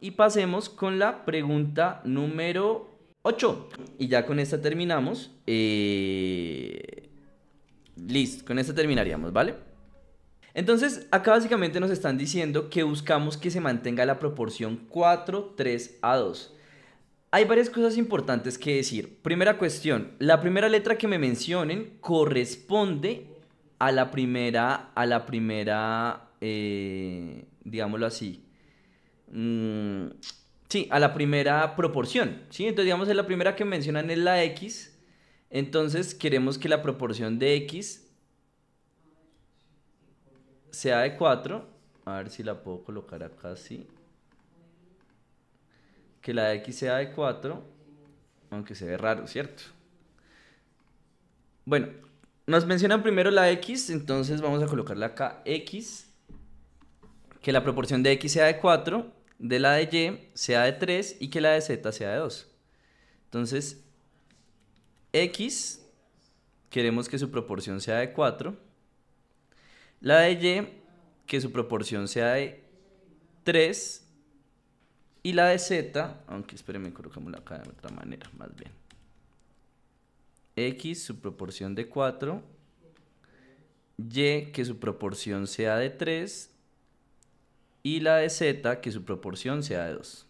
Y pasemos con la pregunta número 8. Y ya con esta terminamos. Eh, listo, con esta terminaríamos, ¿vale? Entonces, acá básicamente nos están diciendo que buscamos que se mantenga la proporción 4, 3 a 2. Hay varias cosas importantes que decir. Primera cuestión, la primera letra que me mencionen corresponde a la primera, a la primera, eh, digámoslo así, Mm, sí, a la primera proporción. ¿sí? Entonces, digamos, que la primera que mencionan es la X. Entonces, queremos que la proporción de X sea de 4. A ver si la puedo colocar acá así. Que la X sea de 4. Aunque se ve raro, ¿cierto? Bueno, nos mencionan primero la X, entonces vamos a colocarla acá X. Que la proporción de X sea de 4 de la de Y sea de 3 y que la de Z sea de 2. Entonces, X queremos que su proporción sea de 4. La de Y que su proporción sea de 3. Y la de Z, aunque espérenme, colocamos acá de otra manera, más bien. X, su proporción de 4. Y, que su proporción sea de 3 y la de z que su proporción sea de 2.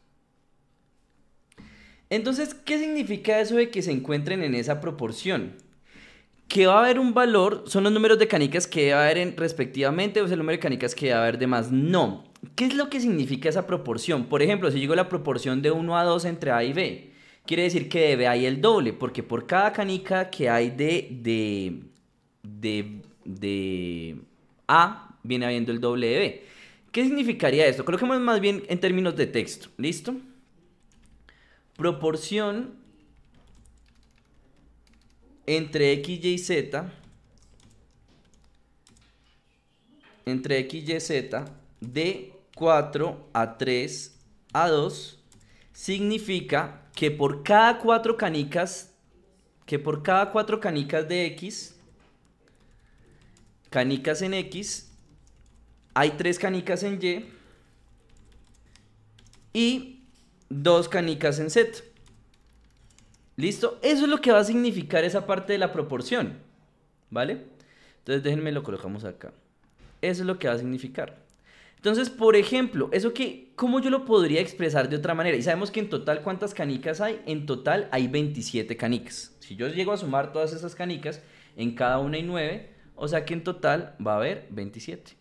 Entonces, ¿qué significa eso de que se encuentren en esa proporción? Que va a haber un valor, son los números de canicas que va a haber respectivamente, o es el número de canicas que va a haber de más no. ¿Qué es lo que significa esa proporción? Por ejemplo, si digo la proporción de 1 a 2 entre A y B, quiere decir que de B hay el doble, porque por cada canica que hay de, de, de, de A, viene habiendo el doble de B. ¿Qué significaría esto? Coloquemos más bien en términos de texto. ¿Listo? Proporción entre x, y, z. Entre x, y, z de 4 a 3 a 2 significa que por cada 4 canicas, que por cada canicas de x, canicas en x, hay tres canicas en Y y dos canicas en Z. ¿Listo? Eso es lo que va a significar esa parte de la proporción. ¿Vale? Entonces déjenme lo colocamos acá. Eso es lo que va a significar. Entonces, por ejemplo, eso que, ¿cómo yo lo podría expresar de otra manera? Y sabemos que en total, ¿cuántas canicas hay? En total hay 27 canicas. Si yo llego a sumar todas esas canicas, en cada una hay 9, o sea que en total va a haber 27.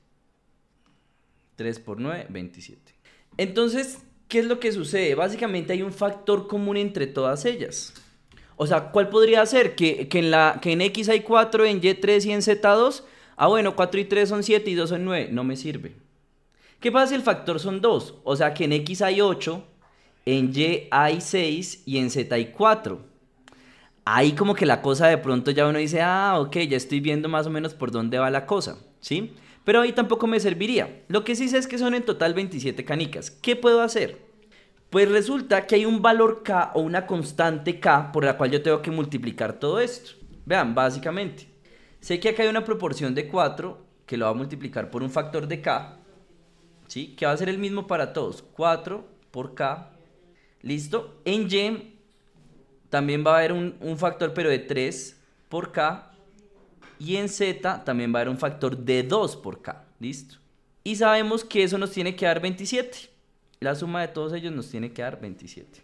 3 por 9, 27. Entonces, ¿qué es lo que sucede? Básicamente hay un factor común entre todas ellas. O sea, ¿cuál podría ser? Que, en, la, que en X hay 4, en Y 3 y en Z 2. Ah, bueno, 4 y 3 son 7 y 2 son 9. No me sirve. ¿Qué pasa si el factor son 2? O sea, que en X hay 8, en Y hay 6 y en Z hay 4. Ahí como que la cosa de pronto ya uno dice, ah, ok, ya estoy viendo más o menos por dónde va la cosa, ¿sí? sí pero ahí tampoco me serviría. Lo que sí sé es que son en total 27 canicas. ¿Qué puedo hacer? Pues resulta que hay un valor K o una constante K por la cual yo tengo que multiplicar todo esto. Vean, básicamente, sé que acá hay una proporción de 4 que lo va a multiplicar por un factor de K, ¿sí? Que va a ser el mismo para todos, 4 por K, ¿listo? En Y también va a haber un, un factor pero de 3 por K y en Z también va a haber un factor de 2 por K. ¿Listo? Y sabemos que eso nos tiene que dar 27. La suma de todos ellos nos tiene que dar 27.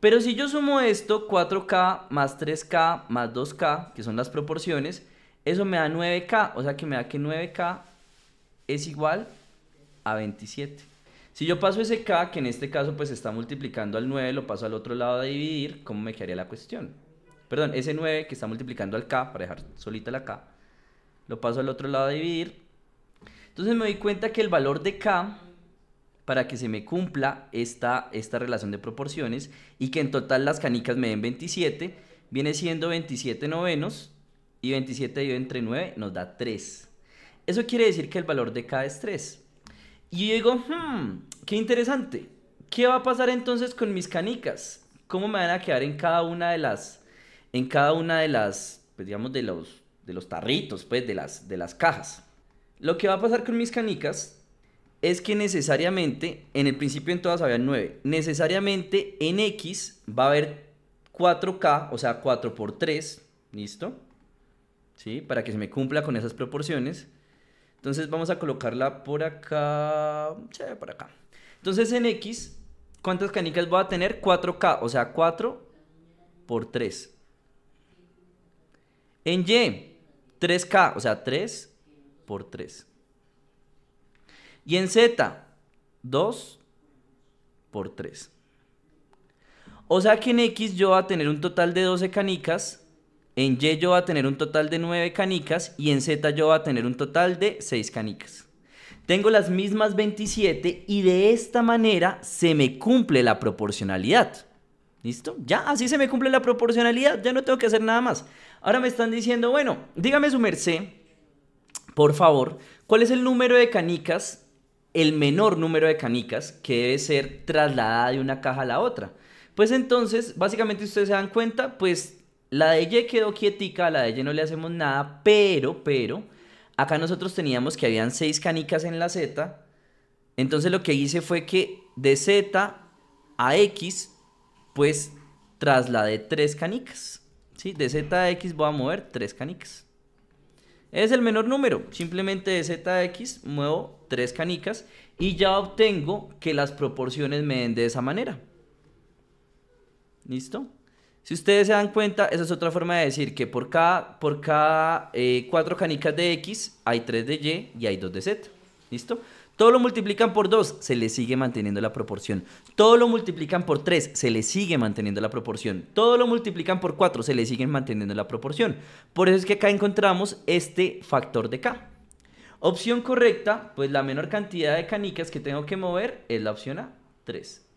Pero si yo sumo esto, 4K más 3K más 2K, que son las proporciones, eso me da 9K. O sea que me da que 9K es igual a 27. Si yo paso ese K, que en este caso pues está multiplicando al 9, lo paso al otro lado a dividir, ¿cómo me quedaría la cuestión? Perdón, ese 9 que está multiplicando al k, para dejar solita la k, lo paso al otro lado a dividir. Entonces me doy cuenta que el valor de k, para que se me cumpla esta, esta relación de proporciones y que en total las canicas me den 27, viene siendo 27 novenos y 27 dividido entre 9 nos da 3. Eso quiere decir que el valor de k es 3. Y yo digo, hmm, qué interesante. ¿Qué va a pasar entonces con mis canicas? ¿Cómo me van a quedar en cada una de las en cada una de las, pues digamos, de los, de los tarritos, pues, de las, de las cajas. Lo que va a pasar con mis canicas es que necesariamente, en el principio en todas había 9, necesariamente en X va a haber 4K, o sea, 4 por 3, ¿listo? ¿Sí? Para que se me cumpla con esas proporciones. Entonces vamos a colocarla por acá, sí, por acá. Entonces en X, ¿cuántas canicas voy a tener? 4K, o sea, 4 por 3. En Y, 3K, o sea, 3 por 3. Y en Z, 2 por 3. O sea que en X yo voy a tener un total de 12 canicas, en Y yo voy a tener un total de 9 canicas y en Z yo voy a tener un total de 6 canicas. Tengo las mismas 27 y de esta manera se me cumple la proporcionalidad. ¿Listo? Ya, así se me cumple la proporcionalidad, ya no tengo que hacer nada más. Ahora me están diciendo, bueno, dígame su merced, por favor, ¿cuál es el número de canicas, el menor número de canicas que debe ser trasladada de una caja a la otra? Pues entonces, básicamente ustedes se dan cuenta, pues la de Y quedó quietica, la de Y no le hacemos nada, pero, pero, acá nosotros teníamos que habían seis canicas en la Z, entonces lo que hice fue que de Z a X, pues trasladé tres canicas. De Z a X voy a mover 3 canicas. Es el menor número, simplemente de Z a X muevo 3 canicas y ya obtengo que las proporciones me den de esa manera. ¿Listo? Si ustedes se dan cuenta, esa es otra forma de decir que por cada, por cada eh, cuatro canicas de X hay tres de Y y hay dos de Z. ¿Listo? Todo lo multiplican por 2, se le sigue manteniendo la proporción. Todo lo multiplican por 3, se le sigue manteniendo la proporción. Todo lo multiplican por 4, se le sigue manteniendo la proporción. Por eso es que acá encontramos este factor de K. Opción correcta, pues la menor cantidad de canicas que tengo que mover es la opción A, 3.